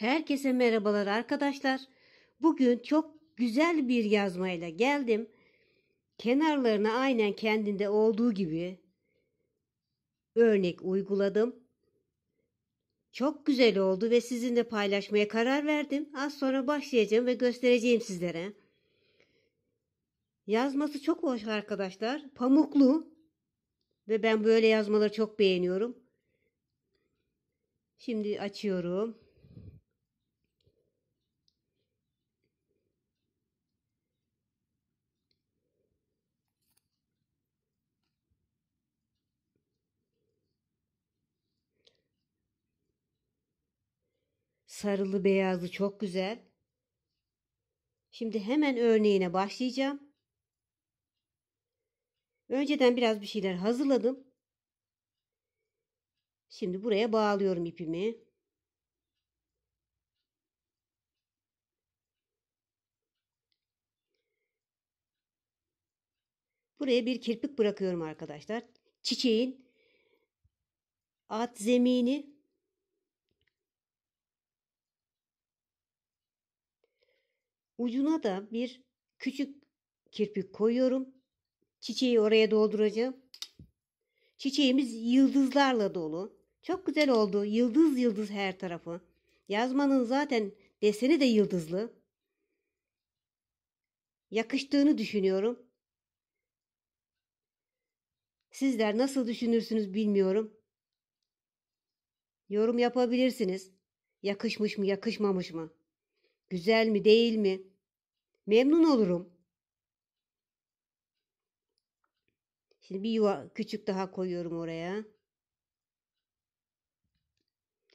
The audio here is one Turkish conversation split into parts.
Herkese merhabalar arkadaşlar. Bugün çok güzel bir yazmayla geldim. Kenarlarına aynen kendinde olduğu gibi örnek uyguladım. Çok güzel oldu ve sizinle paylaşmaya karar verdim. Az sonra başlayacağım ve göstereceğim sizlere. Yazması çok hoş arkadaşlar. Pamuklu ve ben böyle yazmaları çok beğeniyorum. Şimdi açıyorum. sarılı beyazlı çok güzel. Şimdi hemen örneğine başlayacağım. Önceden biraz bir şeyler hazırladım. Şimdi buraya bağlıyorum ipimi. Buraya bir kirpik bırakıyorum arkadaşlar. Çiçeğin alt zemini Ucuna da bir küçük kirpik koyuyorum. Çiçeği oraya dolduracağım. Çiçeğimiz yıldızlarla dolu. Çok güzel oldu. Yıldız yıldız her tarafı. Yazmanın zaten deseni de yıldızlı. Yakıştığını düşünüyorum. Sizler nasıl düşünürsünüz bilmiyorum. Yorum yapabilirsiniz. Yakışmış mı, yakışmamış mı? Güzel mi değil mi? Memnun olurum. Şimdi bir yuva küçük daha koyuyorum oraya.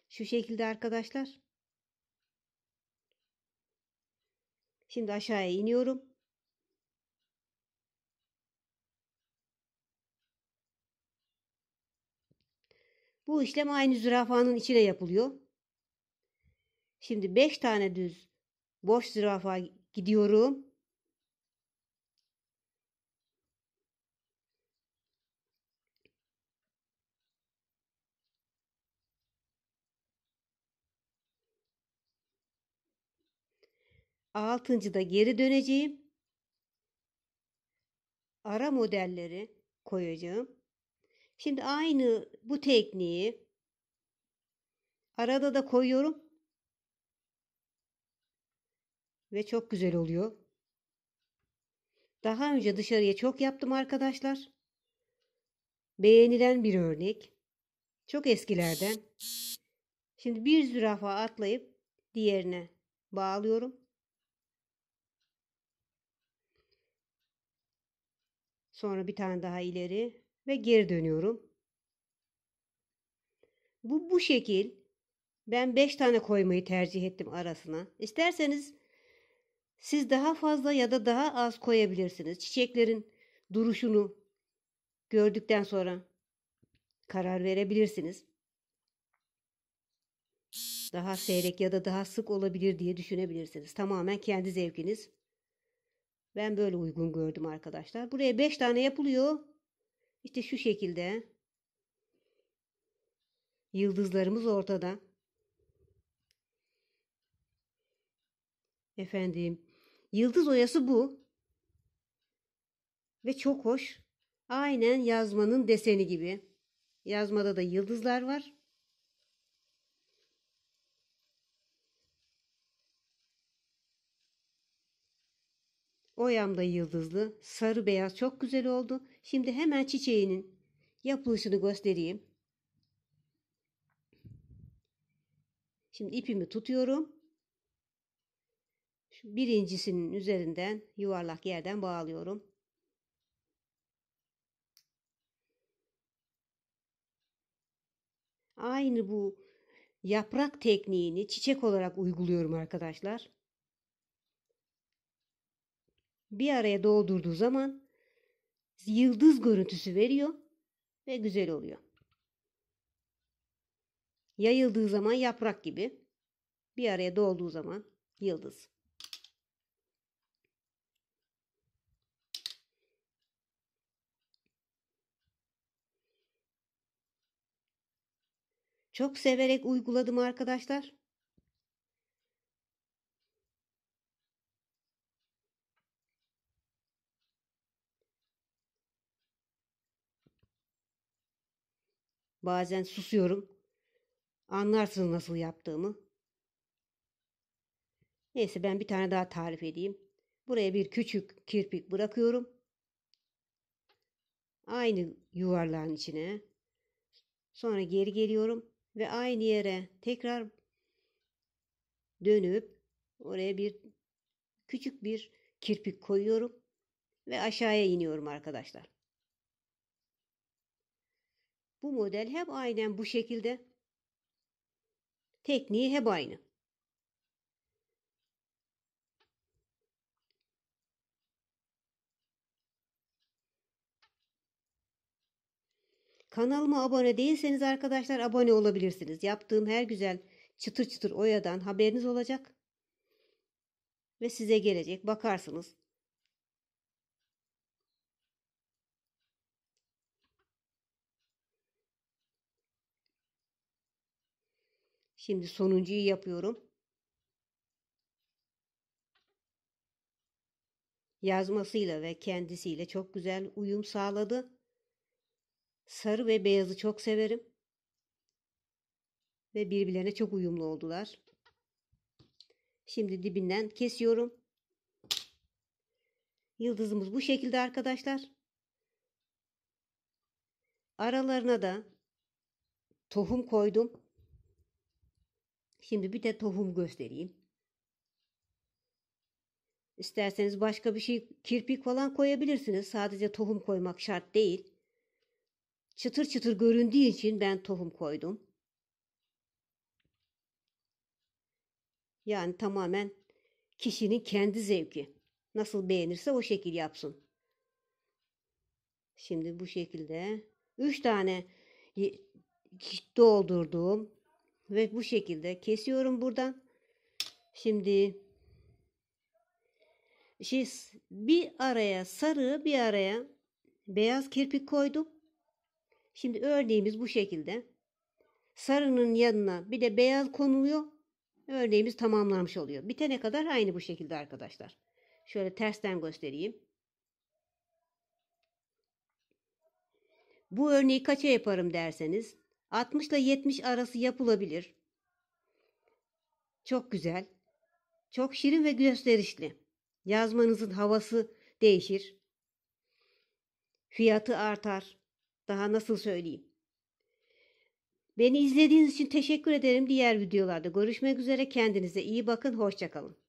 Şu şekilde arkadaşlar. Şimdi aşağıya iniyorum. Bu işlem aynı zürafanın içine yapılıyor. Şimdi 5 tane düz Boş zürafa gidiyorum. Altıncıda geri döneceğim. Ara modelleri koyacağım. Şimdi aynı bu tekniği arada da koyuyorum ve çok güzel oluyor. Daha önce dışarıya çok yaptım arkadaşlar. Beğenilen bir örnek. Çok eskilerden. Şimdi bir zürafa atlayıp diğerine bağlıyorum. Sonra bir tane daha ileri ve geri dönüyorum. Bu bu şekil. Ben 5 tane koymayı tercih ettim arasına. İsterseniz siz daha fazla ya da daha az koyabilirsiniz. Çiçeklerin duruşunu gördükten sonra karar verebilirsiniz. Daha seyrek ya da daha sık olabilir diye düşünebilirsiniz. Tamamen kendi zevkiniz. Ben böyle uygun gördüm arkadaşlar. Buraya 5 tane yapılıyor. İşte şu şekilde. Yıldızlarımız ortada. Efendim. Yıldız oyası bu. Ve çok hoş. Aynen yazmanın deseni gibi. Yazmada da yıldızlar var. Oyam da yıldızlı, sarı beyaz çok güzel oldu. Şimdi hemen çiçeğinin yapılışını göstereyim. Şimdi ipimi tutuyorum birincisinin üzerinden yuvarlak yerden bağlıyorum. Aynı bu yaprak tekniğini çiçek olarak uyguluyorum arkadaşlar. Bir araya doldurduğu zaman yıldız görüntüsü veriyor ve güzel oluyor. Yayıldığı zaman yaprak gibi, bir araya dolduğu zaman yıldız. Çok severek uyguladım arkadaşlar. Bazen susuyorum. Anlarsınız nasıl yaptığımı. Neyse ben bir tane daha tarif edeyim. Buraya bir küçük kirpik bırakıyorum. Aynı yuvarlağın içine. Sonra geri geliyorum ve aynı yere tekrar dönüp oraya bir küçük bir kirpik koyuyorum ve aşağıya iniyorum arkadaşlar. Bu model hep aynen bu şekilde. Tekniği hep aynı. Kanalıma abone değilseniz arkadaşlar abone olabilirsiniz. Yaptığım her güzel çıtır çıtır oyadan haberiniz olacak. Ve size gelecek bakarsınız. Şimdi sonuncuyu yapıyorum. Yazmasıyla ve kendisiyle çok güzel uyum sağladı. Sarı ve beyazı çok severim. Ve birbirlerine çok uyumlu oldular. Şimdi dibinden kesiyorum. Yıldızımız bu şekilde arkadaşlar. Aralarına da tohum koydum. Şimdi bir de tohum göstereyim. İsterseniz başka bir şey kirpik falan koyabilirsiniz. Sadece tohum koymak şart değil çıtır çıtır göründüğü için ben tohum koydum. Yani tamamen kişinin kendi zevki. Nasıl beğenirse o şekil yapsın. Şimdi bu şekilde 3 tane doldurdum ve bu şekilde kesiyorum buradan. Şimdi şey, bir araya sarı bir araya beyaz kirpik koydum. Şimdi örneğimiz bu şekilde. Sarının yanına bir de beyaz konuluyor. Örneğimiz tamamlanmış oluyor. Bitene kadar aynı bu şekilde arkadaşlar. Şöyle tersten göstereyim. Bu örneği kaça yaparım derseniz 60 ile 70 arası yapılabilir. Çok güzel. Çok şirin ve gösterişli. Yazmanızın havası değişir. Fiyatı artar. Daha nasıl söyleyeyim? Beni izlediğiniz için teşekkür ederim. Diğer videolarda görüşmek üzere. Kendinize iyi bakın. Hoşçakalın.